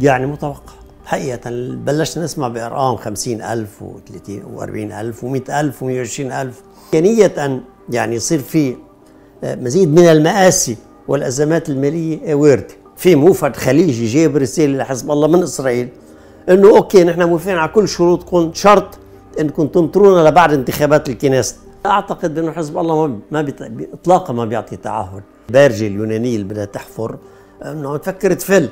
يعني متوقع حقيقة بلشنا نسمع بأرقام 50000 و30 و40000 و100000 و120000 إمكانية أن يعني يصير في آه، مزيد من المآسي والأزمات المالية واردة في موفد خليجي جايب رسالة لحزب الله من إسرائيل إنه أوكي نحن موافقين على كل شروطكم شرط إنكم تنطرونا لبعد انتخابات الكنيسة أعتقد إنه حزب الله ما إطلاقا ما بيعطي تعهد البارجة اليونانية اللي بدها تحفر إنه تفكر تفل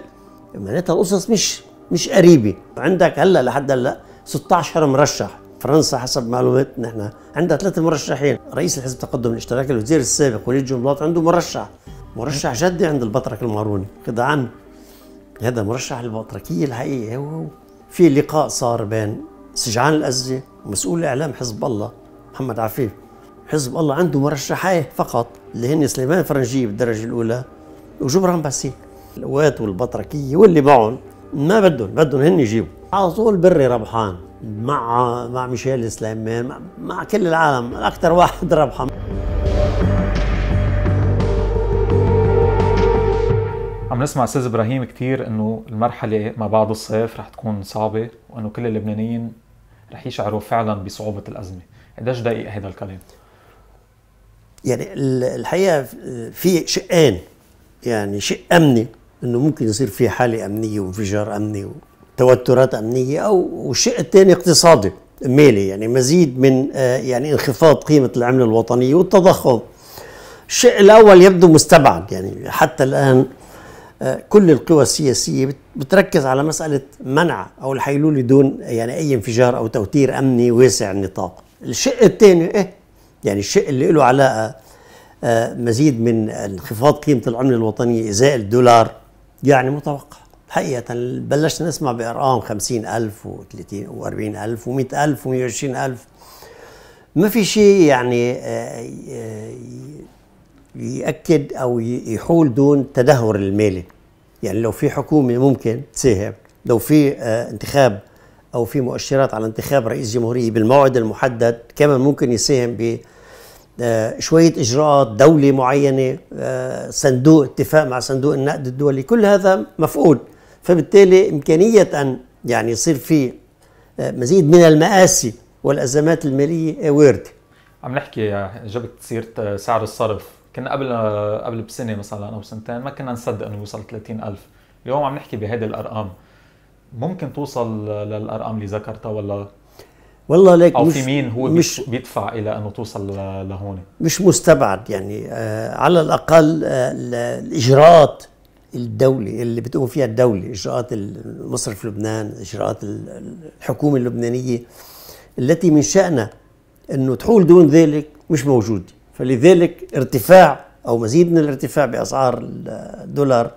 معناتها القصص مش مش قريبه عندك هلا لحد هلا 16 مرشح فرنسا حسب معلومات نحن عندها ثلاثة مرشحين رئيس الحزب التقدم الاشتراكي الوزير السابق وليد جنبلاط عنده مرشح مرشح جدي عند البطرك الماروني كده عن هذا مرشح البطركية الحقيقي هو في لقاء صار بين سجعان الازدي ومسؤول إعلام حزب الله محمد عفيف حزب الله عنده مرشحين فقط اللي هن سليمان فرنجية بالدرجة الأولى وجبران باسيل الوات والبطركيه واللي معهم ما بدهم بدهم هن يجيبوا على طول بري ربحان مع مع ميشيل سليمان مع, مع كل العالم اكثر واحد ربحان عم نسمع استاذ ابراهيم كثير انه المرحله ما بعد الصيف رح تكون صعبه وانه كل اللبنانيين رح يشعروا فعلا بصعوبه الازمه قديش دقيق هذا الكلام يعني الحقيقه في شقين يعني شق امني انه ممكن يصير في حاله امنيه وانفجار امني وتوترات امنيه او والشيء الثاني اقتصادي مالي يعني مزيد من آه، يعني انخفاض قيمه العمله الوطنيه والتضخم. الشيء الاول يبدو مستبعد يعني حتى الان آه، كل القوى السياسيه بتركز على مساله منع او الحيلوله دون يعني اي انفجار او توتير امني واسع النطاق. الشيء الثاني ايه يعني الشيء اللي له علاقه آه، مزيد من انخفاض قيمه العمله الوطنيه ازاء الدولار يعني متوقع حقيقة بلشنا نسمع بأرقام خمسين ألف 30 وأربعين ألف ومئة ألف ومئة وعشرين ألف ما في شيء يعني آه، آه، يأكد أو يحول دون التدهور المالي يعني لو في حكومة ممكن تساهم لو في آه، انتخاب أو في مؤشرات على انتخاب رئيس جمهورية بالموعد المحدد كمان ممكن يساهم ب آه، شوية إجراءات دولة معينة آه، صندوق اتفاق مع صندوق النقد الدولي كل هذا مفقود فبالتالي إمكانية أن يعني يصير في آه، مزيد من المآسي والأزمات المالية واردة عم نحكي جبت سيرة سعر الصرف كنا قبل قبل بسنة مثلا أو سنتين ما كنا نصدق أنه يوصل 30 ألف اليوم عم نحكي بهيدي الأرقام ممكن توصل للأرقام اللي ذكرتها ولا والله ليك او مش في مين هو مش بيدفع الى انه توصل لهون مش مستبعد يعني آه، على الاقل آه، الاجراءات الدولي اللي بتقوم فيها الدولة إجراءات مصرف لبنان إجراءات الحكومة اللبنانية التي من شأنها أنه تحول دون ذلك مش موجود فلذلك ارتفاع أو مزيد من الارتفاع بأسعار الدولار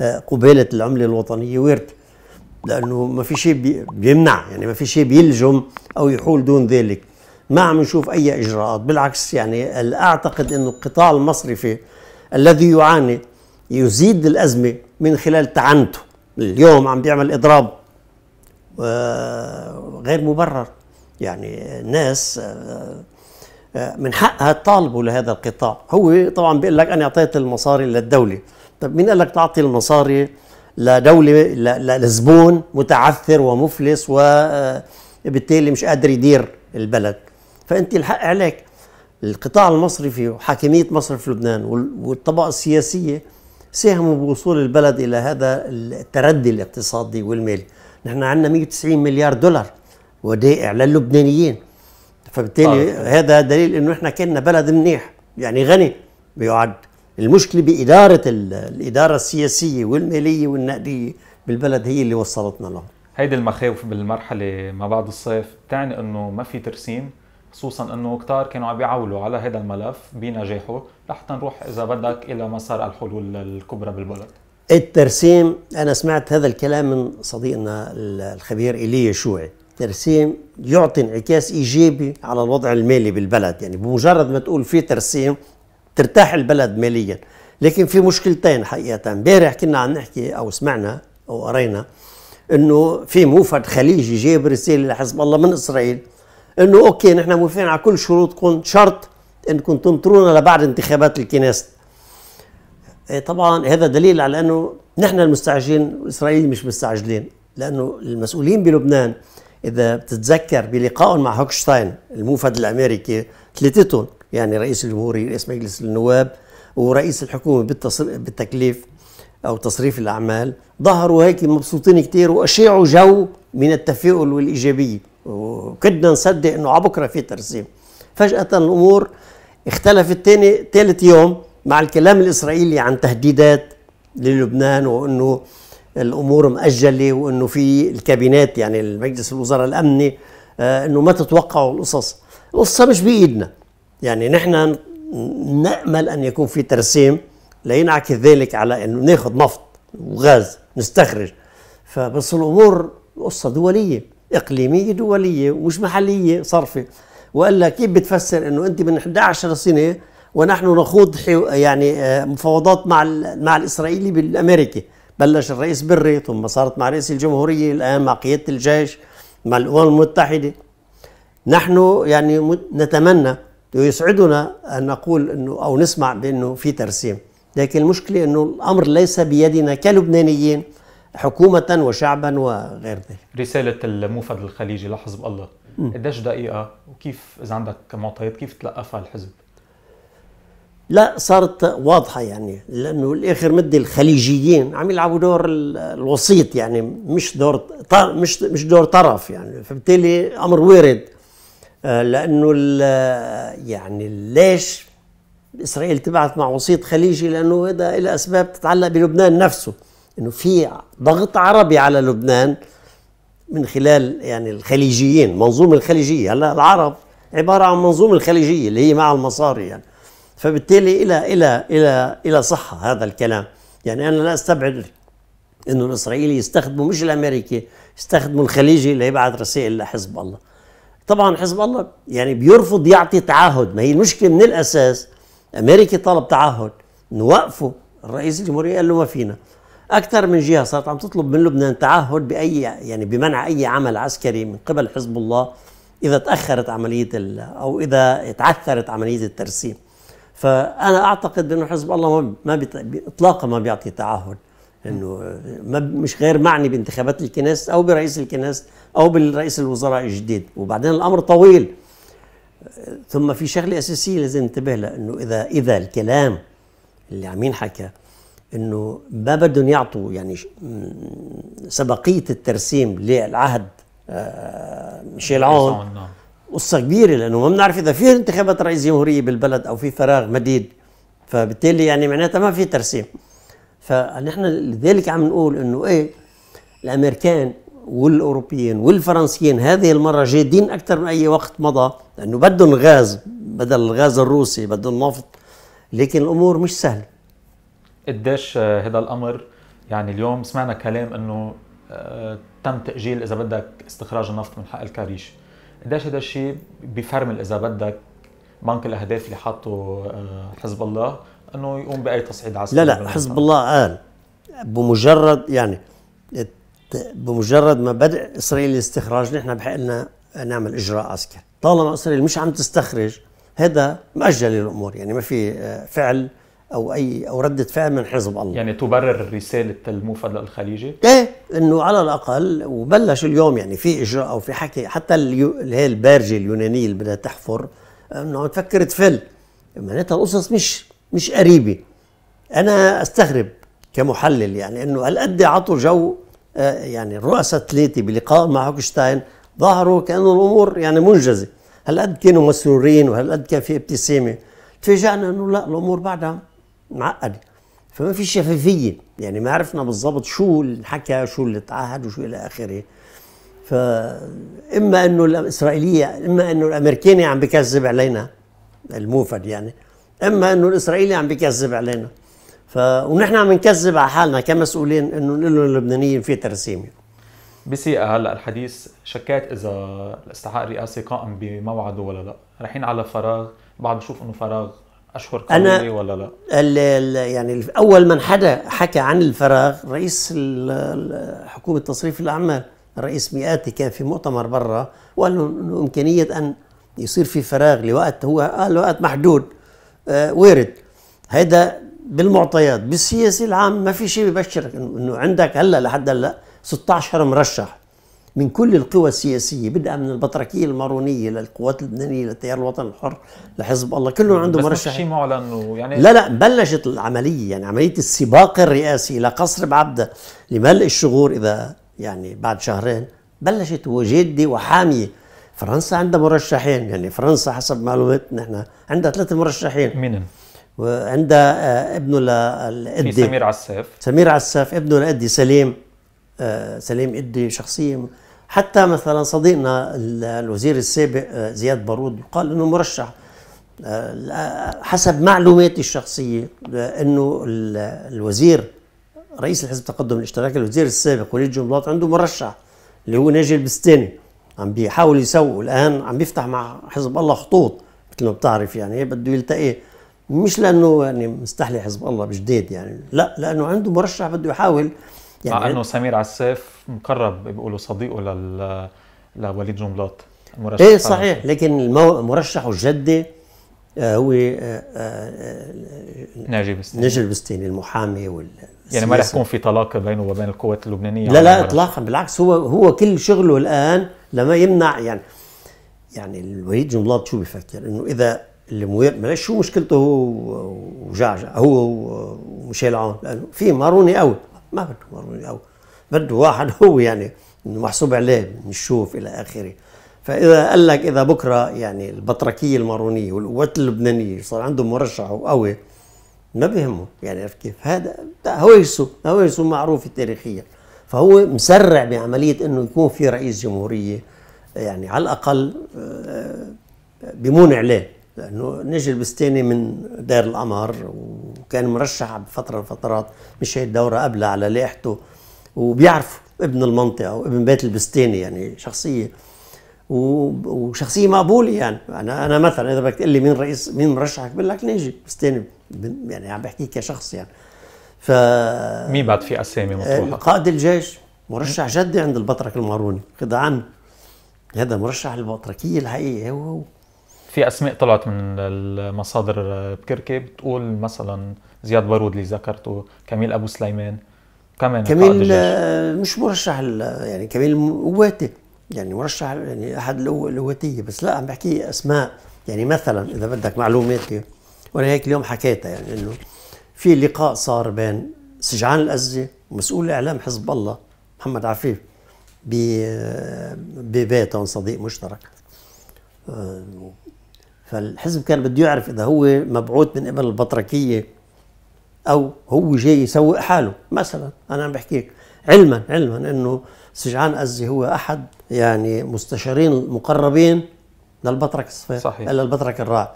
آه، قبالة العملة الوطنية ورد لانه ما في شيء بيمنع يعني ما في شيء بيلجم او يحول دون ذلك ما عم نشوف اي اجراءات بالعكس يعني اعتقد انه القطاع المصرفي الذي يعاني يزيد الازمه من خلال تعنته اليوم عم بيعمل اضراب آه، غير مبرر يعني ناس آه، آه، من حقها تطالبوا لهذا القطاع هو طبعا بيقول لك انا اعطيت المصاري للدوله طب مين قال لك تعطي المصاري لدولة لزبون متعثر ومفلس وبالتالي آه، مش قادر يدير البلد فأنت الحق عليك القطاع المصرفي وحاكمية مصر في لبنان والطبقة السياسية ساهموا بوصول البلد إلى هذا التردي الاقتصادي والمالي نحن عندنا 190 مليار دولار ودائع للبنانيين فبالتالي طبعا. هذا دليل انه احنا كنا بلد منيح يعني غني بيعد المشكله باداره الاداره السياسيه والماليه والنقديه بالبلد هي اللي وصلتنا له هيدي المخاوف بالمرحله ما بعد الصيف بتعني انه ما في ترسيم خصوصا انه كتار كانوا عم بيعولوا على هذا الملف بنجاحه لحتى نروح اذا بدك الى مسار الحلول الكبرى بالبلد الترسيم انا سمعت هذا الكلام من صديقنا الخبير ايليا شوعي ترسيم يعطي انعكاس ايجابي على الوضع المالي بالبلد يعني بمجرد ما تقول في ترسيم ترتاح البلد ماليا لكن في مشكلتين حقيقة امبارح كنا عم نحكي أو سمعنا أو قرينا أنه في موفد خليجي جايب رسالة لحزب الله من إسرائيل أنه أوكي نحن موافقين على كل شروطكم شرط أنكم تنطرونا لبعد انتخابات الكنيست إيه، طبعا هذا دليل على أنه نحن المستعجلين واسرائيل مش مستعجلين لأنه المسؤولين بلبنان إذا بتتذكر بلقائهم مع هوكشتاين الموفد الأمريكي ثلاثتهم يعني رئيس الجمهوري رئيس مجلس النواب ورئيس الحكومة بالتكليف أو تصريف الأعمال ظهروا هيك مبسوطين كتير وأشيعوا جو من التفاؤل والإيجابية وكدنا نصدق أنه على بكرة في ترسيم فجأة الأمور اختلفت تاني ثالث يوم مع الكلام الإسرائيلي عن تهديدات للبنان وأنه الأمور مأجلة وأنه في الكابينات يعني المجلس الوزراء الأمني آه، أنه ما تتوقعوا القصص القصة مش بإيدنا يعني نحن نأمل أن يكون في ترسيم لينعكس ذلك على أنه ناخذ نفط وغاز نستخرج فبس الأمور قصة دولية إقليمية دولية ومش محلية صرفة وإلا كيف بتفسر أنه أنت من 11 سنة ونحن نخوض يعني آه، مفاوضات مع مع الإسرائيلي بالأمريكي بلش الرئيس بري ثم صارت مع رئيس الجمهورية الآن مع قيادة الجيش مع الأمم المتحدة نحن يعني نتمنى يسعدنا ان نقول انه او نسمع بانه في ترسيم لكن المشكله انه الامر ليس بيدنا كلبنانيين حكومه وشعبا وغير ذلك رساله الموفد الخليجي لحزب الله قديش دقيقه وكيف اذا عندك معطيات كيف تلقفها الحزب لا صارت واضحة يعني لأنه الآخر مدة الخليجيين عم يلعبوا دور الوسيط يعني مش دور مش مش دور طرف يعني فبالتالي أمر وارد آه، لانه يعني ليش اسرائيل تبعث مع وسيط خليجي لانه هذا الى اسباب تتعلق بلبنان نفسه انه في ضغط عربي على لبنان من خلال يعني الخليجيين منظومه الخليجيه هلا العرب عباره عن منظومه الخليجيه اللي هي مع المصاري يعني فبالتالي الى الى الى الى صحه هذا الكلام يعني انا لا استبعد انه الاسرائيلي يستخدموا مش الامريكي يستخدموا الخليجي ليبعث رسائل لحزب الله طبعا حزب الله يعني بيرفض يعطي تعهد ما هي المشكله من الاساس امريكا طلب تعهد نوقفه الرئيس الجمهوريه قال له ما فينا اكثر من جهه صارت عم تطلب من لبنان تعهد باي يعني بمنع اي عمل عسكري من قبل حزب الله اذا تاخرت عمليه او اذا تعثرت عمليه الترسيم فانا اعتقد انه حزب الله ما اطلاقا ما بيعطي تعهد انه مش غير معني بانتخابات الكنيست او برئيس الكنيست او بالرئيس الوزراء الجديد وبعدين الامر طويل ثم في شغله اساسيه لازم ننتبه لها انه اذا اذا الكلام اللي عم ينحكى انه ما بدهم يعطوا يعني سبقيه الترسيم للعهد آه، ميشيل عون نعم. قصه كبيره لانه ما بنعرف اذا في انتخابات رئيس جمهوريه بالبلد او في فراغ مديد فبالتالي يعني معناتها ما في ترسيم فنحن لذلك عم نقول انه ايه الامريكان والاوروبيين والفرنسيين هذه المره جادين اكثر من اي وقت مضى لانه بدهم غاز بدل الغاز الروسي بدهم نفط لكن الامور مش سهله قديش آه، هذا الامر يعني اليوم سمعنا كلام انه آه، تم تاجيل اذا بدك استخراج النفط من حق الكاريش قديش هذا الشيء بفرمل اذا بدك بنك الاهداف اللي حاطه آه، حزب الله انه يقوم باي تصعيد عسكري لا لا حزب الله قال بمجرد يعني بمجرد ما بدا اسرائيل الاستخراج نحن بحق لنا نعمل اجراء عسكري طالما اسرائيل مش عم تستخرج هذا مؤجل الامور يعني ما في آه، فعل او اي او رده فعل من حزب الله يعني تبرر رساله الموفد الخليجي ايه انه على الاقل وبلش اليوم يعني في اجراء او في حكي حتى هي البارجه اليونانيه اللي بدها تحفر انه عم تفكر تفل معناتها القصص مش مش قريبه انا استغرب كمحلل يعني انه هالقد عطوا جو آه، يعني الرؤساء الثلاثه بلقاء مع هوكشتاين ظهروا كانه الامور يعني منجزه هالقد كانوا مسرورين وهالقد كان في ابتسامه تفاجئنا انه لا الامور بعدها معقده فما في شفافيه يعني ما عرفنا بالضبط شو اللي حكى شو اللي تعهد وشو الى اخره فاما انه الاسرائيليه اما انه الامريكاني عم بكذب علينا الموفد يعني اما انه الاسرائيلي عم بيكذب علينا ف... ونحن عم نكذب على حالنا كمسؤولين انه نقول لهم اللبنانيين في ترسيم بسيء هلا الحديث شكيت اذا الاستحقاق الرئاسي قائم بموعده ولا لا رايحين على فراغ بعد بشوف انه فراغ اشهر قليله ولا لا ال يعني اول من حدا حكى عن الفراغ رئيس حكومه تصريف الاعمال الرئيس مئاتي كان في مؤتمر برا وقال له انه امكانيه ان يصير في فراغ لوقت هو قال وقت محدود آه، وارد هيدا بالمعطيات بالسياسي العام ما في شيء ببشرك انه عندك هلا لحد هلا 16 مرشح من كل القوى السياسية بدءا من البطركية المارونية للقوات اللبنانية للتيار الوطني الحر لحزب الله كلهم عندهم مرشح بس شيء معلن يعني لا لا بلشت العملية يعني عملية السباق الرئاسي إلى قصر بعبدة لملء الشغور إذا يعني بعد شهرين بلشت وجادة وحامية فرنسا عندها مرشحين يعني فرنسا حسب معلوماتنا نحن عندها ثلاثة مرشحين مين وعندها آه، ابنه لإدي سمير عساف سمير عساف ابنه لإدي سليم آه، سليم إدي شخصية حتى مثلا صديقنا الوزير السابق آه، زياد بارود يقال انه مرشح حسب معلوماتي الشخصيه انه الوزير رئيس الحزب التقدم الاشتراكي الوزير السابق وليد جنبلاط عنده مرشح اللي هو ناجي البستاني عم بيحاول يسوق الان عم بيفتح مع حزب الله خطوط مثل ما بتعرف يعني بده يلتقي مش لانه يعني مستحلي حزب الله بجديد يعني لا لانه عنده مرشح بده يحاول يعني مع انه سمير عساف مقرب بيقولوا صديقه لل لوليد جنبلاط المرشح ايه صحيح لكن المرشح مرشحه الجدي آه، هو آه، آه، ناجي بستين ناجي البستيني المحامي وال يعني ما رح يكون في طلاق بينه وبين القوات اللبنانيه لا لا اطلاقا بالعكس هو هو كل شغله الان لما يمنع يعني يعني الوليد جنبلاط شو بيفكر انه اذا المدير معلش شو مشكلته هو وجعجع هو وميشيل عون لانه في ماروني قوي ما بده ماروني قوي بده واحد هو يعني محسوب عليه نشوف الى اخره فاذا قال لك اذا بكره يعني البطركيه المارونيه والقوات اللبنانيه صار عندهم مرشح وقوي ما بيهمه يعني كيف هذا هويسه هويسه معروف تاريخيا فهو مسرع بعمليه انه يكون في رئيس جمهوريه يعني على الاقل آه، بمون عليه لانه نجي البستاني من دير القمر وكان مرشح بفتره من الفترات مش هي الدوره قبلها على لائحته وبيعرف ابن المنطقه وابن بيت البستاني يعني شخصيه وشخصيه مقبوله يعني انا انا مثلا اذا بدك تقول لي مين رئيس مين مرشحك بقول لك ناجي بستاني يعني عم بحكي كشخص يعني ف مين بعد في اسامي آه، مطروحه؟ قائد الجيش مرشح جدي عند البطرك الماروني كده عنه هذا مرشح البطركيه الحقيقي هو هو في اسماء طلعت من المصادر آه، بكركي بتقول مثلا زياد بارود اللي ذكرته كميل ابو سليمان كمان كميل آه، مش مرشح يعني كميل قواتي يعني مرشح يعني احد القواتيه بس لا عم بحكي اسماء يعني مثلا اذا بدك معلوماتي يعني وانا هيك اليوم حكيتها يعني انه في لقاء صار بين سجعان الأزة ومسؤول اعلام حزب الله محمد عفيف ببيته صديق مشترك فالحزب كان بده يعرف اذا هو مبعوث من قبل البطركيه او هو جاي يسوق حاله مثلا انا عم بحكيك علما علما انه سجعان ازي هو احد يعني مستشارين المقربين للبطرك الصفير صحيح للبطرك الراعي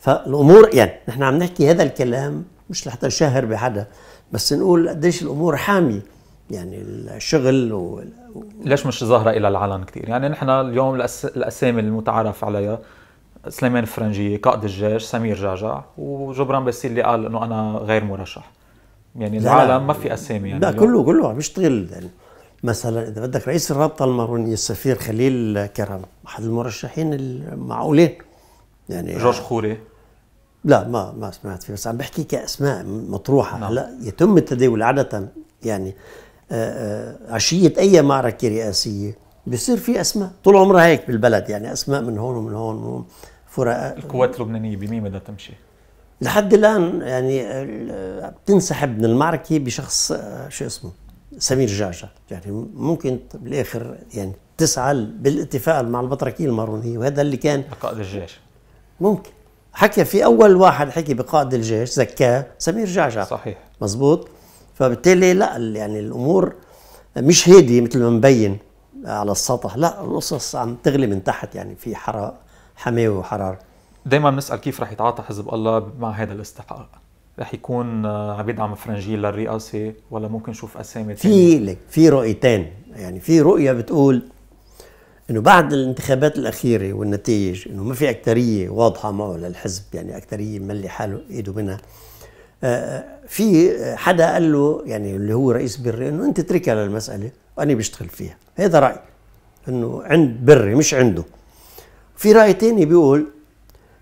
فالامور يعني نحن عم نحكي هذا الكلام مش لحتى نشهر بحدا بس نقول قديش الامور حاميه يعني الشغل و... ليش مش ظاهره الى العلن كثير؟ يعني نحن اليوم الأس... الاسامي المتعارف عليها سليمان فرنجي قائد الجيش، سمير جعجع وجبران باسيل اللي قال انه انا غير مرشح. يعني العالم ما في اسامي يعني لا كله كله عم يشتغل يعني مثلا اذا بدك رئيس الرابطه المارونيه السفير خليل كرم احد المرشحين المعقولين يعني جورج خوري لا ما ما سمعت فيه بس عم بحكي كاسماء مطروحه نعم. يتم التداول عاده يعني آه، آه، عشيه اي معركه رئاسيه بيصير في اسماء طول عمرها هيك بالبلد يعني اسماء من هون ومن هون فرق القوات اللبنانيه بمين بدها تمشي؟ لحد الان يعني بتنسحب من المعركه بشخص آه، شو اسمه سمير جعجع يعني ممكن بالاخر يعني تسعى بالاتفاق مع البطركيه المارونيه وهذا اللي كان قائد الجيش ممكن حكى في اول واحد حكي بقائد الجيش زكاه سمير جعجع صحيح مزبوط فبالتالي لا يعني الامور مش هادي مثل ما مبين على السطح لا القصص عم تغلي من تحت يعني في حرق حماوه وحراره دائما بنسال كيف رح يتعاطى حزب الله مع هذا الاستحقاق رح يكون آه، عم يدعم فرنجيل للرئاسه ولا ممكن نشوف اسامي في في رؤيتين يعني في رؤيه بتقول انه بعد الانتخابات الاخيره والنتائج انه ما في اكثريه واضحه معه للحزب يعني اكثريه ملي حاله ايده منها آه، آه، في حدا قال له يعني اللي هو رئيس بري انه انت اتركها للمساله وانا بشتغل فيها هذا راي انه عند بري مش عنده في راي تاني بيقول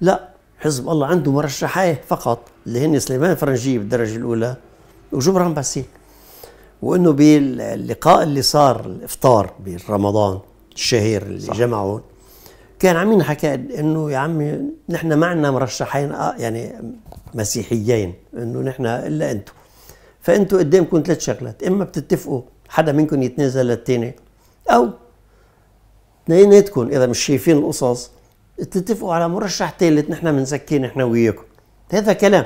لا حزب الله عنده مرشحين فقط اللي هن سليمان فرنجي بالدرجه الاولى وجبران باسيل وانه باللقاء اللي صار الافطار برمضان الشهير اللي صح. كان عم ينحكى انه يا عمي نحن ما عندنا مرشحين آه، يعني مسيحيين انه نحن الا انتم فانتم قدامكم ثلاث شغلات اما بتتفقوا حدا منكم يتنازل للثاني او اثنيناتكم اذا مش شايفين القصص تتفقوا على مرشح ثالث نحن بنزكيه نحن وياكم هذا كلام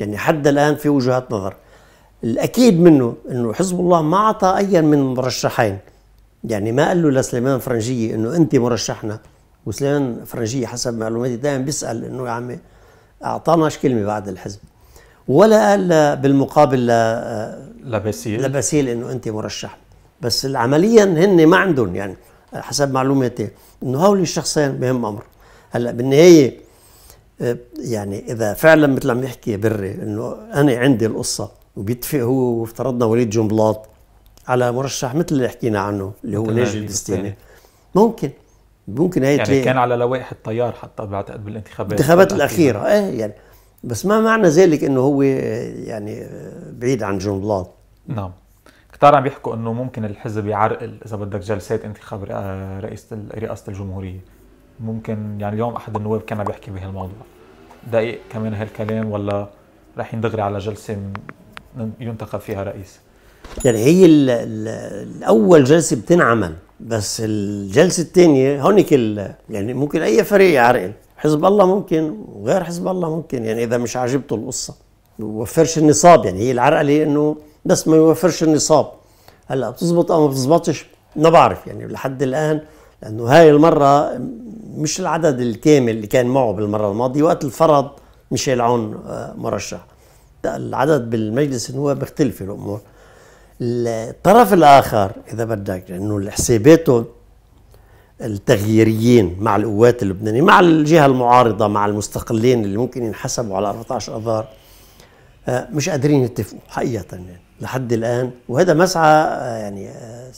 يعني حد الان في وجهات نظر الاكيد منه انه حزب الله ما اعطى اي من المرشحين يعني ما قال له لسليمان فرنجيه انه انت مرشحنا وسليمان فرنجيه حسب معلوماتي دائما بيسال انه يا عمي اعطاناش كلمه بعد الحزب ولا قال بالمقابل ل لباسيل لباسيل انه انت مرشح بس عمليا هن ما عندهم يعني حسب معلوماتي انه هول الشخصين بهم امر هلا بالنهايه يعني اذا فعلا مثل عم يحكي بري انه انا عندي القصه وبيتفق هو وافترضنا وليد جنبلاط على مرشح مثل اللي حكينا عنه اللي هو ناجي البستاني ممكن ممكن هي يعني كان على لوائح التيار حتى بعتقد بالانتخابات الانتخابات الاخيره ايه يعني بس ما معنى ذلك انه هو يعني بعيد عن جنبلاط نعم كتار عم بيحكوا انه ممكن الحزب يعرقل اذا بدك جلسات انتخاب رئيس رئاسه الجمهوريه ممكن يعني اليوم احد النواب كان عم يحكي بهالموضوع دقيق كمان هالكلام ولا رايحين يندغري على جلسه ينتخب فيها رئيس يعني هي ال ال الاول جلسه بتنعمل بس الجلسه الثانيه هونيك يعني ممكن اي فريق يعرقل حزب الله ممكن وغير حزب الله ممكن يعني اذا مش عاجبته القصه ما بوفرش النصاب يعني هي العرقله انه بس ما يوفرش النصاب هلا بتزبط او ما بتزبطش ما بعرف يعني لحد الان لانه هاي المره مش العدد الكامل اللي كان معه بالمره الماضيه وقت الفرض ميشيل عون آه، مرشح العدد بالمجلس هو بيختلف الامور الطرف الآخر إذا بدك أنه حساباته التغييريين مع القوات اللبنانية مع الجهة المعارضة مع المستقلين اللي ممكن ينحسبوا على 14 أذار آه، مش قادرين يتفقوا حقيقة يعني لحد الآن وهذا مسعى آه، يعني آه،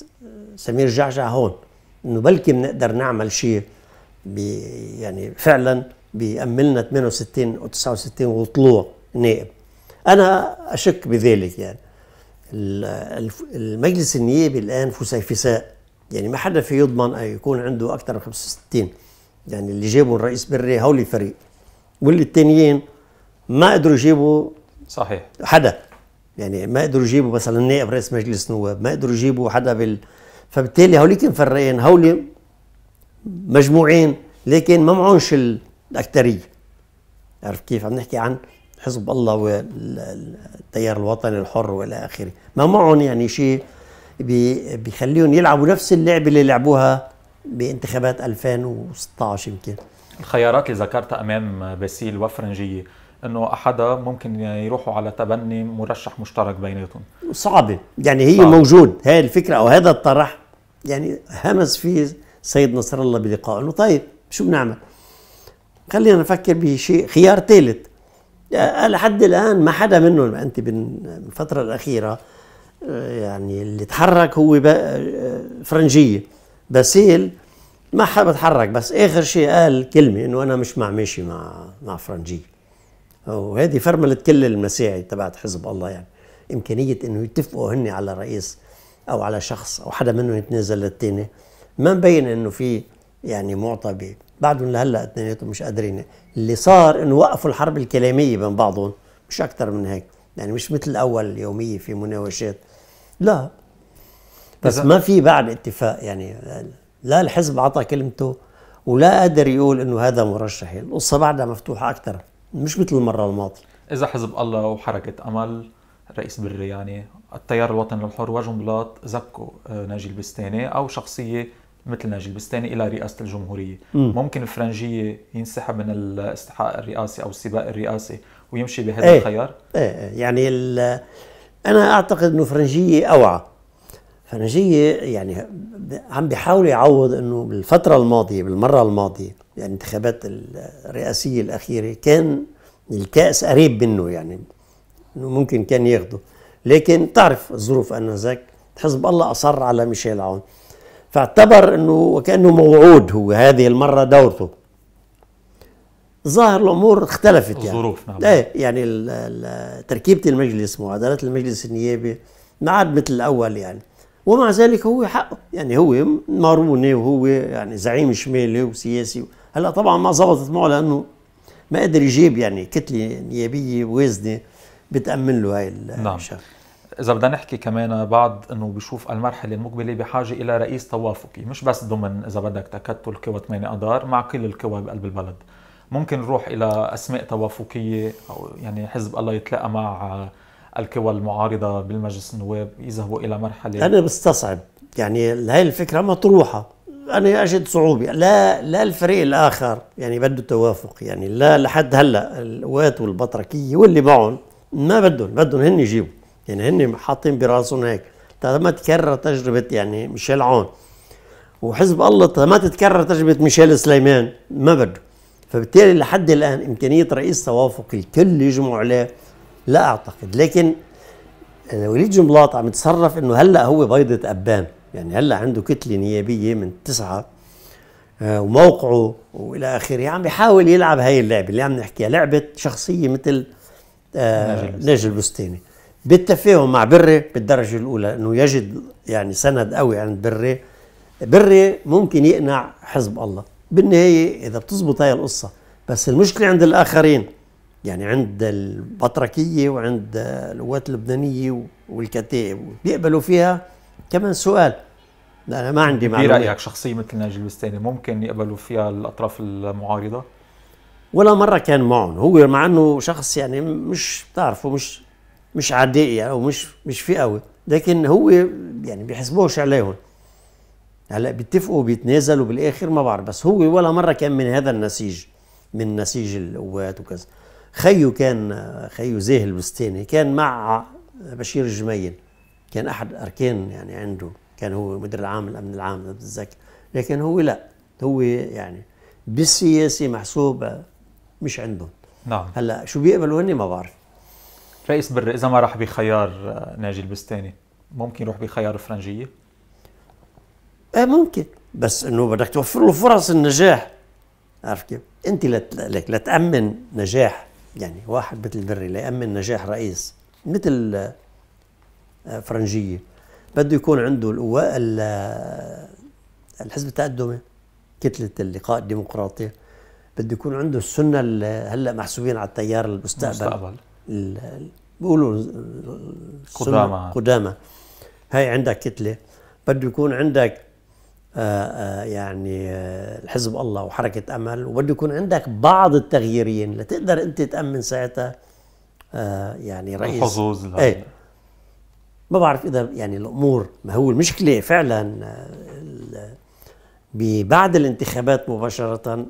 سمير جعجع هون انه بلكي بنقدر نعمل شيء يعني فعلا بيأملنا 68 و 69 وطلوع نائب انا اشك بذلك يعني المجلس النيابي الان فسيفساء يعني ما حدا في يضمن أن يكون عنده اكثر من 65 يعني اللي جابوا الرئيس بري هول الفريق واللي الثانيين ما قدروا يجيبوا صحيح حدا يعني ما قدروا يجيبوا مثلا نائب رئيس مجلس نواب ما قدروا يجيبوا حدا بال فبالتالي هوليك مفرقين هولي مجموعين لكن ما معونش الاكثريه عرفت كيف عم نحكي عن حزب الله والتيار الوطني الحر والى اخره ما معهم يعني شيء بيخليهم يلعبوا نفس اللعبه اللي لعبوها بانتخابات 2016 يمكن الخيارات اللي ذكرتها امام باسيل وفرنجيه انه احدا ممكن يروحوا على تبني مرشح مشترك بيناتهم صعبه يعني هي صعبة. موجود هاي الفكره او هذا الطرح يعني همس فيه سيد نصر الله بلقاء انه طيب شو بنعمل خلينا نفكر بشيء خيار ثالث لحد الان ما حدا منهم انت بالفتره الاخيره يعني اللي تحرك هو فرنجيه باسيل ما حدا بتحرك بس اخر شيء قال كلمه انه انا مش مع ماشي مع مع فرنجيه وهذه فرملة كل المساعي تبعت حزب الله يعني إمكانية إنه يتفقوا هن على رئيس أو على شخص أو حدا منهم يتنازل للثاني ما مبين إنه في يعني معطى بعدهم لهلا اثنيناتهم مش قادرين اللي صار انه وقفوا الحرب الكلاميه بين بعضهم مش اكثر من هيك يعني مش مثل الاول يوميه في مناوشات لا بس ما في بعد اتفاق يعني لا الحزب عطى كلمته ولا قادر يقول انه هذا مرشح القصه بعدها مفتوحه اكثر مش مثل المره الماضيه اذا حزب الله وحركه امل رئيس برياني التيار الوطني الحر وجنبلاط زكوا آه، ناجي البستاني او شخصيه مثل ناجي البستاني إلى رئاسة الجمهورية م. ممكن الفرنجية ينسحب من الاستحقاق الرئاسي أو السباق الرئاسي ويمشي بهذا ايه. الخيار؟ ايه, إيه. يعني أنا أعتقد أنه فرنجية أوعى فرنجية يعني عم بيحاول يعوض أنه بالفترة الماضية بالمرة الماضية يعني الانتخابات الرئاسية الأخيرة كان الكأس قريب منه يعني أنه ممكن كان ياخده لكن تعرف الظروف أنذاك حزب الله أصر على ميشيل عون فاعتبر انه وكانه موعود هو هذه المره دورته ظاهر الامور اختلفت يعني الظروف نعم ايه يعني تركيبه المجلس معادله المجلس النيابي ما عاد مثل الاول يعني ومع ذلك هو حقه يعني هو ماروني وهو يعني زعيم شمالي وسياسي هلا طبعا ما زبطت معه لانه ما قدر يجيب يعني كتله نيابيه وازنه بتامن له هاي نعم. الشغله نعم. اذا بدنا نحكي كمان بعض انه بشوف المرحله المقبله بحاجه الى رئيس توافقي مش بس ضمن اذا بدك تكتل قوى 8 اذار مع كل القوى بقلب البلد ممكن نروح الى اسماء توافقيه او يعني حزب الله يتلاقى مع القوى المعارضه بالمجلس النواب يذهبوا الى مرحله انا بستصعب يعني هاي الفكره مطروحه انا اجد صعوبه لا لا الفريق الاخر يعني بده توافق يعني لا لحد هلا القوات والبطركيه واللي معهم ما بدهم بدهم هن يجيبوا يعني هن حاطين براسهم هيك ما تكرر تجربه يعني ميشيل عون وحزب الله ما تتكرر تجربه ميشيل سليمان ما بده فبالتالي لحد الان امكانيه رئيس توافق الكل يجمعوا عليه لا اعتقد لكن وليد جنبلاط عم يتصرف انه هلا هو بيضه ابان يعني هلا عنده كتله نيابيه من تسعه آه، وموقعه والى اخره عم يحاول يلعب هاي اللعبه اللي عم نحكيها لعبه شخصيه مثل آه ناجي البستاني بالتفاهم مع بري بالدرجة الأولى أنه يجد يعني سند قوي عند بري بري ممكن يقنع حزب الله بالنهاية إذا بتزبط هاي القصة بس المشكلة عند الآخرين يعني عند البطركية وعند القوات اللبنانية والكتائب بيقبلوا فيها كمان سؤال لا أنا ما عندي معلومة برأيك شخصية مثل ناجي البستاني ممكن يقبلوا فيها الأطراف المعارضة؟ ولا مرة كان معهم هو مع أنه شخص يعني مش بتعرفه مش مش عدائي يعني، او مش مش فيه قوي لكن هو يعني بيحسبوش عليهم هلا بيتفقوا وبيتنازلوا بالاخر ما بعرف بس هو ولا مره كان من هذا النسيج من نسيج القوات وكذا خيو كان خيو زاهي البستاني كان مع بشير الجميل كان احد اركان يعني عنده كان هو مدير العام الامن العام اذا لكن هو لا هو يعني بالسياسه محسوب مش عندهم نعم هلا شو بيقبلوا هني ما بعرف رئيس بري اذا ما راح بخيار آه، ناجي البستاني ممكن يروح بخيار فرنجيه؟ ايه ممكن بس انه بدك توفر له فرص النجاح عارف كيف؟ انت لك لتامن نجاح يعني واحد مثل بري ليامن نجاح رئيس مثل آه، فرنجيه بده يكون عنده القوة آه، الحزب التقدمي كتلة اللقاء الديمقراطي بده يكون عنده السنة اللي هلا محسوبين على التيار المستقبل المستقبل بيقولوا القدامى قدامى هاي عندك كتله بده يكون عندك آآ آه، آآ آه، يعني آه، الحزب الله وحركه امل وبده يكون عندك بعض التغييرين لتقدر انت تامن ساعتها يعني رئيس الحظوظ ايه ما بعرف اذا يعني الامور ما هو المشكله فعلا بعد الانتخابات مباشره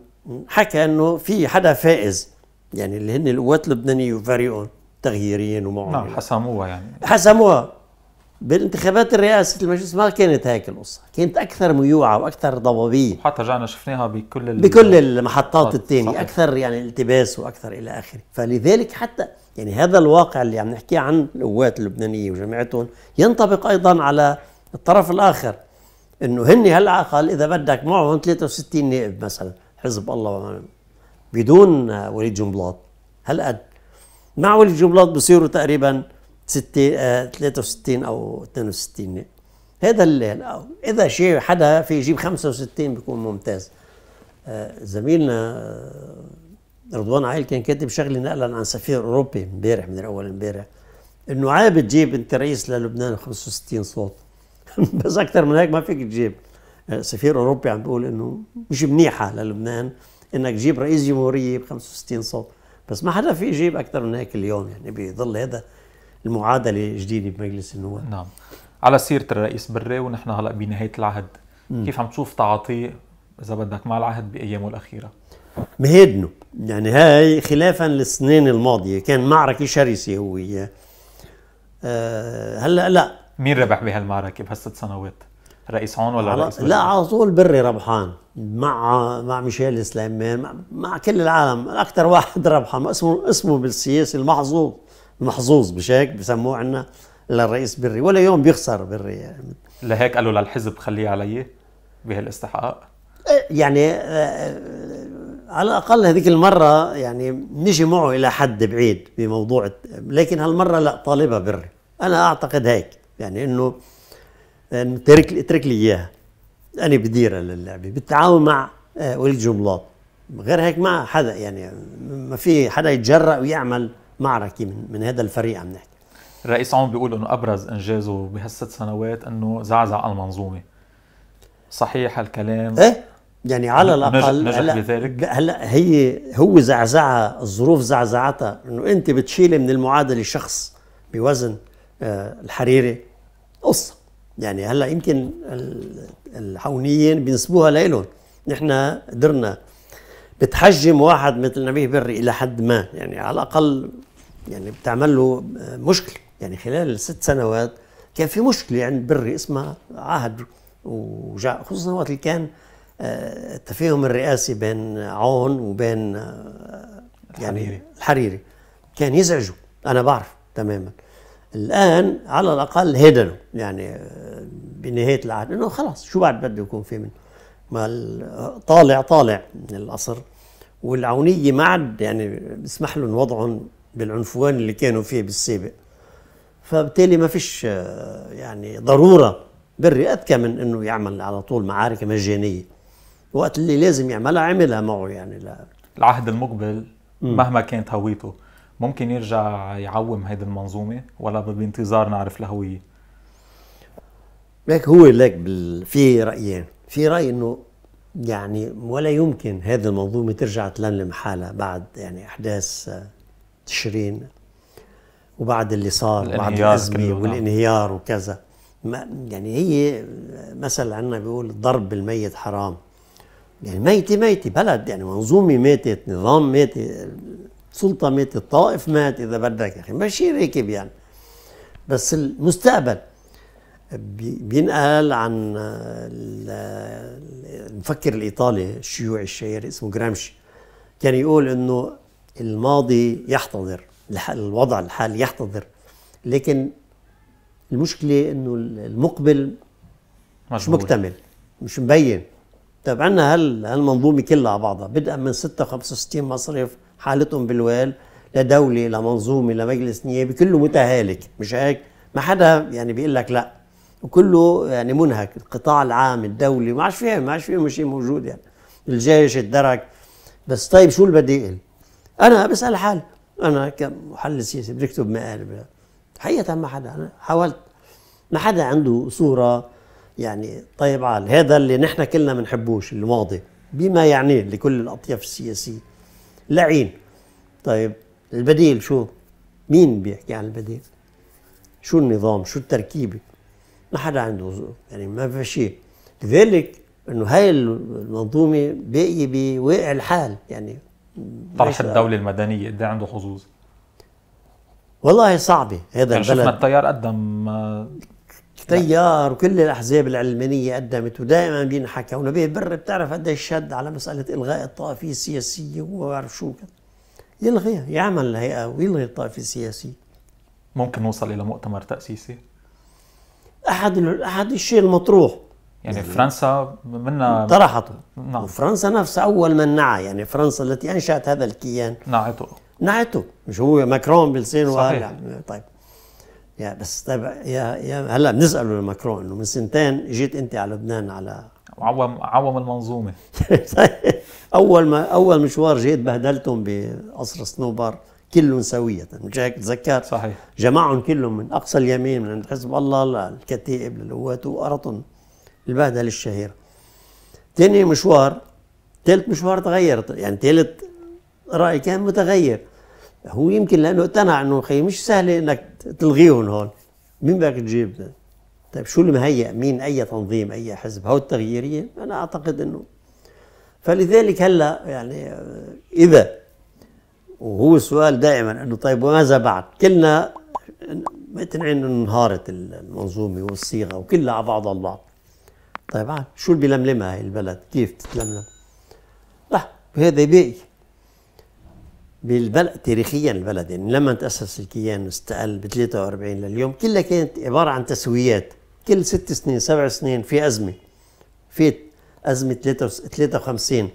حكى انه في حدا فائز يعني اللي هن القوات اللبنانيه وفريقهم تغييريين ومعهم نعم حسموها يعني حسموها بالانتخابات الرئاسة المجلس ما كانت هيك القصة كانت أكثر ميوعة وأكثر ضبابية وحتى رجعنا شفناها بكل بكل المحطات الثانية أكثر يعني التباس وأكثر إلى آخره فلذلك حتى يعني هذا الواقع اللي عم نحكيه عن القوات اللبنانية وجماعتهم ينطبق أيضا على الطرف الآخر أنه هن هلا إذا بدك معهم 63 نائب مثلا حزب الله ومعهم. بدون وليد جنبلاط هالقد مع وليد جنبلاط بصيروا تقريبا 60 آه 63 او 62 هذا الليل أو اذا شيء حدا في يجيب 65 بيكون ممتاز آه زميلنا آه، رضوان عايل كان كاتب شغله نقلا عن سفير اوروبي امبارح من اول امبارح انه عيب تجيب انت رئيس للبنان 65 صوت بس اكثر من هيك ما فيك تجيب آه، سفير اوروبي عم بيقول انه مش منيحه للبنان انك تجيب رئيس جمهوريه ب 65 صوت بس ما حدا في يجيب اكثر من هيك اليوم يعني بظل هذا المعادله جديده بمجلس النواب نعم على سيره الرئيس بري ونحن هلا بنهايه العهد م. كيف عم تشوف تعاطيه اذا بدك مع العهد بايامه الاخيره مهدنه يعني هاي خلافا للسنين الماضيه كان معركه شرسه هو أه هلا لا مين ربح بهالمعركه بهالست سنوات؟ رئيس عون ولا رئيس لا على طول بري ربحان مع مع ميشيل سليمان مع, مع كل العالم اكثر واحد ربحان اسمه اسمه بالسياسه المحظوظ المحظوظ مش هيك بسموه عنا للرئيس بري ولا يوم بيخسر بري يعني لهيك قالوا للحزب خليه علي بهالاستحقاق إيه، يعني آه، آه، على الاقل هذيك المره يعني نجي معه الى حد بعيد بموضوع لكن هالمره لا طالبها بري انا اعتقد هيك يعني انه ترك اترك لي اياها انا بديرها للعبه بالتعاون مع آه، وليد جملاط غير هيك ما حدا يعني ما في حدا يتجرأ ويعمل معركه من, من هذا الفريق عم نحكي الرئيس عمر بيقول انه ابرز انجازه بهالست سنوات انه زعزع المنظومه صحيح هالكلام ايه يعني على الاقل نجح هلا بذلك هلا هي هو زعزعها الظروف زعزعتها انه انت بتشيلي من المعادله شخص بوزن آه، الحريري قصه يعني هلا يمكن الحونيين بينسبوها لإلهم نحن قدرنا بتحجم واحد مثل نبيه بري الى حد ما يعني على الاقل يعني بتعمل له مشكله يعني خلال الست سنوات كان في مشكله عند بري اسمها عهد وجاء خصوصا وقت اللي كان آه، التفاهم الرئاسي بين عون وبين آه، يعني الحريري, الحريري. كان يزعجه انا بعرف تماما الان على الاقل هدنوا يعني آه، بنهايه العهد انه خلاص شو بعد بده يكون في منه ما طالع طالع من القصر والعونيه ما عاد يعني بيسمح لهم وضعهم بالعنفوان اللي كانوا فيه بالسابق فبالتالي ما فيش آه، يعني ضروره بري اذكى من انه يعمل على طول معارك مجانيه وقت اللي لازم يعملها عملها معه يعني لا العهد المقبل مهما كانت هويته ممكن يرجع يعوم هيدي المنظومه ولا بانتظار نعرف الهويه لك هو لك بال... في رايين في راي انه يعني ولا يمكن هذه المنظومه ترجع تلملم حالها بعد يعني احداث آه، تشرين وبعد اللي صار وبعد الازمه نعم. والانهيار وكذا ما يعني هي مثل عندنا بيقول الضرب بالميت حرام يعني ميتة ميتة بلد يعني منظومة ماتت نظام ماتت السلطة مات الطائف مات إذا بدك يا أخي ماشي راكب يعني بس المستقبل بينقال عن المفكر الإيطالي الشيوعي الشهير اسمه جرامشي كان يقول إنه الماضي يحتضر الوضع الحالي يحتضر لكن المشكلة إنه المقبل مش مكتمل مش مبين طيب عندنا هالمنظومه كلها على بعضها بدءا من 65 مصرف حالتهم بالوال لدولة لمنظومة لمجلس نيابي كله متهالك مش هيك ما حدا يعني بيقول لك لا وكله يعني منهك القطاع العام الدولي ما عادش فيها ما عادش فيهم شيء موجود يعني الجيش الدرك بس طيب شو البديل؟ انا بسال حالي انا كمحلل سياسي بدي اكتب مقالب حقيقه ما حدا انا حاولت ما حدا عنده صوره يعني طيب عال هذا اللي نحن كلنا بنحبوش الماضي بما يعنيه لكل الاطياف السياسيه لعين طيب البديل شو؟ مين بيحكي عن البديل؟ شو النظام؟ شو التركيبة؟ ما حدا عنده يعني ما في شيء لذلك انه هاي المنظومة باقية بواقع الحال يعني طرح الدولة المدنية قد إيه عنده حظوظ؟ والله صعبة هذا يعني البلد شفنا التيار قدم آه، تيار وكل الاحزاب العلمانيه قدمت ودائما بينحكى ونبيه بر بتعرف قد شد على مساله الغاء الطائفيه السياسيه وما بعرف شو يلغيها يعمل الهيئه ويلغي الطائفه السياسيه ممكن نوصل الى مؤتمر تاسيسي احد احد الشيء المطروح يعني فرنسا منا طرحته نعم. وفرنسا نفسها اول من نعى يعني فرنسا التي انشات هذا الكيان نعته نعته مش هو ماكرون بلسانه صحيح طيب يا بس طيب يا يا هلا بنساله لماكرون انه من سنتين جيت انت على لبنان على عوم عوم المنظومه طيب، اول ما اول مشوار جيت بهدلتهم بقصر صنوبر كلهم سوية مش هيك تذكر صحيح جمعهم كلهم من اقصى اليمين من عند حزب الله للكتائب للقوات وقرطهم البهدله الشهيره ثاني مشوار ثالث مشوار تغير يعني ثالث رأي كان متغير هو يمكن لانه اقتنع انه خي مش سهله انك تلغيهم هون مين بدك تجيب طيب شو اللي مهيئ مين اي تنظيم اي حزب هو التغييريه انا اعتقد انه فلذلك هلا يعني آه، اذا وهو السؤال دائما انه طيب وماذا بعد كلنا مقتنعين انه انهارت المنظومه والصيغه وكلها على بعض البعض طيب شو اللي بلملمها هي البلد كيف تتلملم لا هذا باقي بالبلد تاريخيا البلد يعني لما تاسس الكيان واستقل ب 43 لليوم كلها كانت عباره عن تسويات كل ست سنين سبع سنين في ازمه في ازمه 53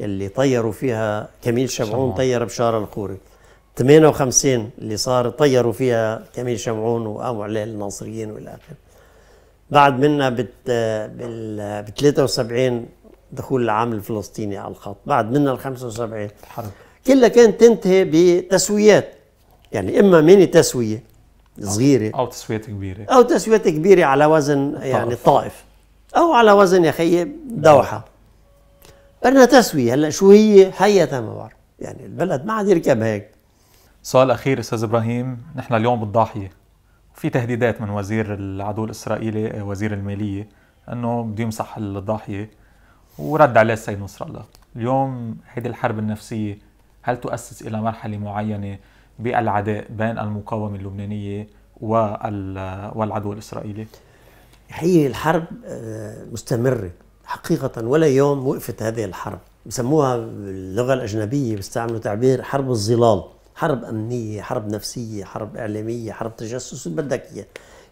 اللي طيروا فيها كميل شمعون طير بشارة الخوري 58 اللي صار طيروا فيها كميل شمعون وقاموا عليه الناصريين والى اخره بعد منا بت بال 73 دخول العام الفلسطيني على الخط بعد منا ال 75 الحرب كلها كانت تنتهي بتسويات يعني اما ميني تسويه صغيره او تسويات كبيره او تسويات كبيره على وزن يعني طائف او على وزن يا خيي دوحه بدنا تسويه هلا شو هي حقيقه ما بعرف يعني البلد ما عاد يركب هيك سؤال اخير استاذ ابراهيم نحن اليوم بالضاحيه في تهديدات من وزير العدو الاسرائيلي آه، وزير الماليه انه بده يمسح الضاحيه ورد عليه السيد نصر الله اليوم هيدي الحرب النفسيه هل تؤسس إلى مرحلة معينة بالعداء بين المقاومة اللبنانية والعدو الإسرائيلي؟ هي الحرب آه، مستمرة حقيقة ولا يوم وقفت هذه الحرب بسموها باللغة الأجنبية بيستعملوا تعبير حرب الظلال حرب أمنية حرب نفسية حرب إعلامية حرب تجسس اللي بدك إياه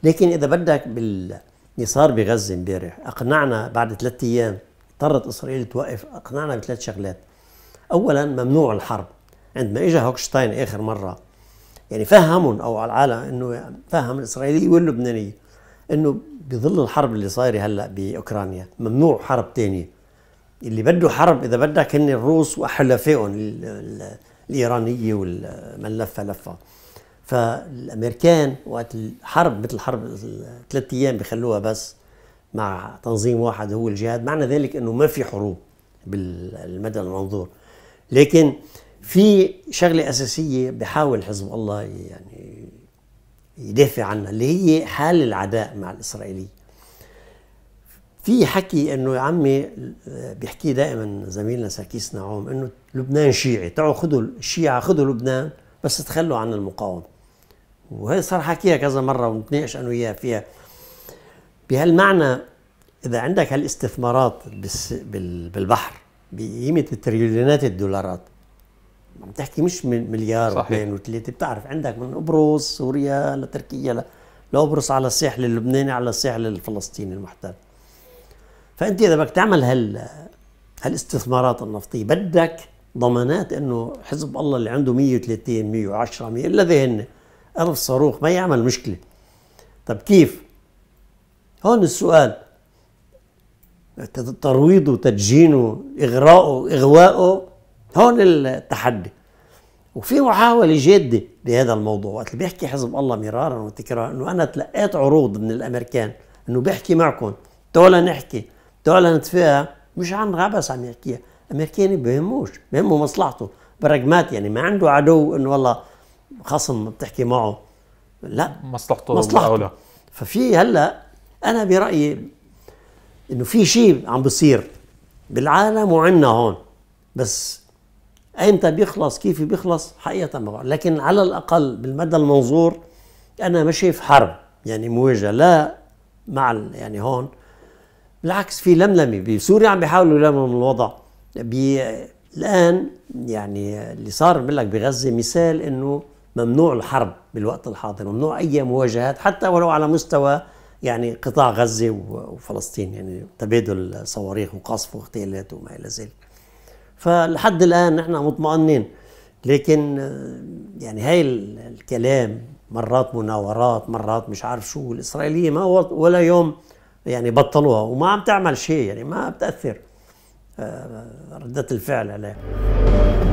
لكن إذا بدك بال اللي صار بغزة امبارح أقنعنا بعد ثلاثة أيام اضطرت إسرائيل توقف أقنعنا بثلاث شغلات اولا ممنوع الحرب عندما اجى هوكشتاين اخر مره يعني فهمهم او على العالم انه فهم الاسرائيلي واللبناني انه بظل الحرب اللي صايره هلا باوكرانيا ممنوع حرب ثانيه اللي بده حرب اذا بدك هن الروس وحلفائهم الايرانيه والمن لفه لفه فالامريكان وقت الحرب مثل حرب ثلاث ايام بخلوها بس مع تنظيم واحد هو الجهاد معنى ذلك انه ما في حروب بالمدى المنظور لكن في شغله اساسيه بحاول حزب الله يعني يدافع عنها اللي هي حال العداء مع الاسرائيليه في حكي انه يا عمي بيحكي دائما زميلنا ساكيس نعوم انه لبنان شيعي تعوا خذوا الشيعه خذوا لبنان بس تخلوا عن المقاومه وهي صار حكيها كذا مره ونتناقش انا وياه فيها بهالمعنى اذا عندك هالاستثمارات بالبحر بقيمه تريليونات الدولارات عم تحكي مش مليار واثنين وثلاثه بتعرف عندك من قبرص سوريا لتركيا لقبرص على الساحل اللبناني على الساحل الفلسطيني المحتل فانت اذا بدك تعمل هال هالاستثمارات النفطيه بدك ضمانات انه حزب الله اللي عنده 130 110 100 الذي هن 1000 صاروخ ما يعمل مشكله طب كيف؟ هون السؤال ترويضه تدجينه اغراؤه اغواؤه هون التحدي وفي محاولة جادة لهذا الموضوع وقت اللي بيحكي حزب الله مرارا وتكرارا انه انا تلقيت عروض من الامريكان انه بيحكي معكم تولا نحكي تولا نتفاهم مش عن عبس عم يحكيها الامريكاني بهموش بهمه مصلحته براجمات يعني ما عنده عدو انه والله خصم بتحكي معه لا مصلحته مصلحته ففي هلا انا برايي انه في شيء عم بصير بالعالم وعنا هون بس ايمتى بيخلص كيف بيخلص حقيقه ما بعرف لكن على الاقل بالمدى المنظور انا ما شايف حرب يعني مواجهه لا مع يعني هون بالعكس في لملمه بسوريا عم بيحاولوا يلملموا الوضع الان يعني اللي صار بقول لك بغزه مثال انه ممنوع الحرب بالوقت الحاضر ممنوع اي مواجهات حتى ولو على مستوى يعني قطاع غزه وفلسطين يعني تبادل صواريخ وقصف واغتيالات وما الى ذلك فلحد الان نحن مطمئنين لكن آه، يعني هاي الكلام مرات مناورات مرات مش عارف شو الاسرائيليه ما ولا يوم يعني بطلوها وما عم تعمل شيء يعني ما بتاثر آه، ردة الفعل عليها